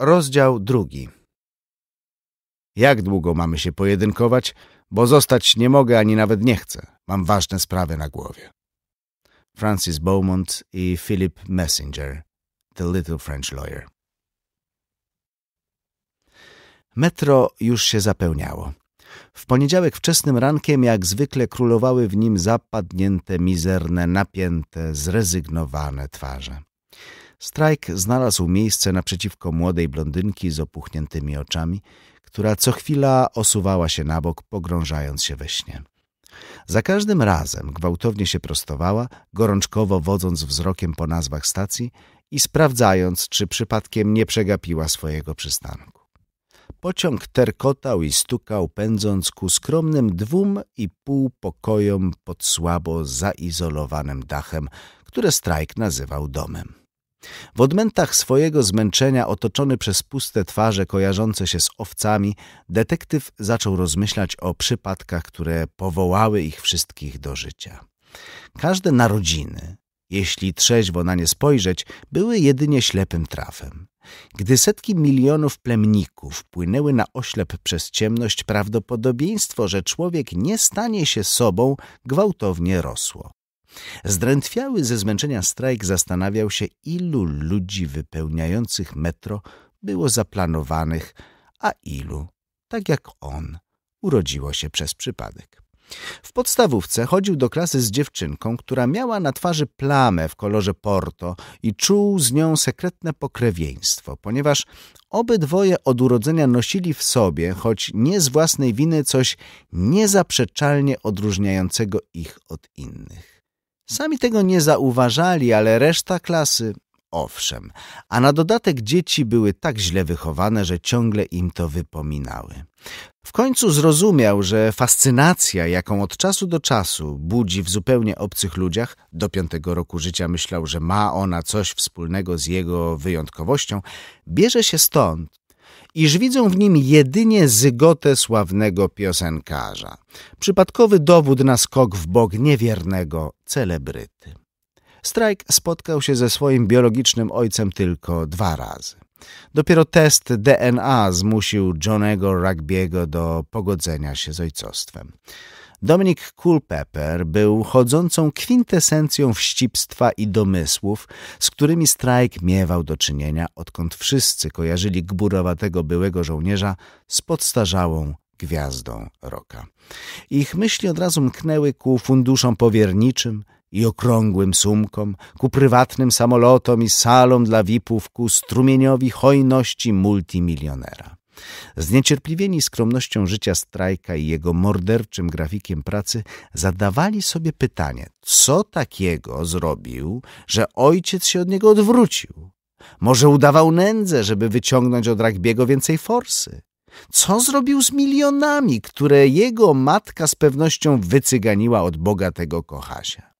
Rozdział drugi. Jak długo mamy się pojedynkować, bo zostać nie mogę ani nawet nie chcę. Mam ważne sprawy na głowie. Francis Beaumont i Philip Messenger, The Little French Lawyer. Metro już się zapełniało. W poniedziałek wczesnym rankiem jak zwykle królowały w nim zapadnięte, mizerne, napięte, zrezygnowane twarze. Strajk znalazł miejsce naprzeciwko młodej blondynki z opuchniętymi oczami, która co chwila osuwała się na bok, pogrążając się we śnie. Za każdym razem gwałtownie się prostowała, gorączkowo wodząc wzrokiem po nazwach stacji i sprawdzając, czy przypadkiem nie przegapiła swojego przystanku. Pociąg terkotał i stukał, pędząc ku skromnym dwóm i pół pokojom pod słabo zaizolowanym dachem, które strajk nazywał domem. W odmętach swojego zmęczenia, otoczony przez puste twarze kojarzące się z owcami, detektyw zaczął rozmyślać o przypadkach, które powołały ich wszystkich do życia. Każde narodziny, jeśli trzeźwo na nie spojrzeć, były jedynie ślepym trafem. Gdy setki milionów plemników płynęły na oślep przez ciemność, prawdopodobieństwo, że człowiek nie stanie się sobą, gwałtownie rosło. Zdrętwiały ze zmęczenia strajk zastanawiał się, ilu ludzi wypełniających metro było zaplanowanych, a ilu, tak jak on, urodziło się przez przypadek. W podstawówce chodził do klasy z dziewczynką, która miała na twarzy plamę w kolorze porto i czuł z nią sekretne pokrewieństwo, ponieważ obydwoje od urodzenia nosili w sobie, choć nie z własnej winy, coś niezaprzeczalnie odróżniającego ich od innych. Sami tego nie zauważali, ale reszta klasy owszem, a na dodatek dzieci były tak źle wychowane, że ciągle im to wypominały. W końcu zrozumiał, że fascynacja, jaką od czasu do czasu budzi w zupełnie obcych ludziach, do piątego roku życia myślał, że ma ona coś wspólnego z jego wyjątkowością, bierze się stąd, iż widzą w nim jedynie zygotę sławnego piosenkarza, przypadkowy dowód na skok w bok niewiernego celebryty. Strajk spotkał się ze swoim biologicznym ojcem tylko dwa razy. Dopiero test DNA zmusił Johnego Rugby'ego do pogodzenia się z ojcostwem. Dominik Culpepper był chodzącą kwintesencją wścibstwa i domysłów, z którymi strajk miewał do czynienia, odkąd wszyscy kojarzyli gburowatego byłego żołnierza z podstarzałą gwiazdą roka. Ich myśli od razu mknęły ku funduszom powierniczym i okrągłym sumkom, ku prywatnym samolotom i salom dla VIP-ów, ku strumieniowi hojności multimilionera. Zniecierpliwieni skromnością życia Strajka i jego morderczym grafikiem pracy, zadawali sobie pytanie, co takiego zrobił, że ojciec się od niego odwrócił? Może udawał nędzę, żeby wyciągnąć od Ragbiego więcej forsy? Co zrobił z milionami, które jego matka z pewnością wycyganiła od bogatego kochasia?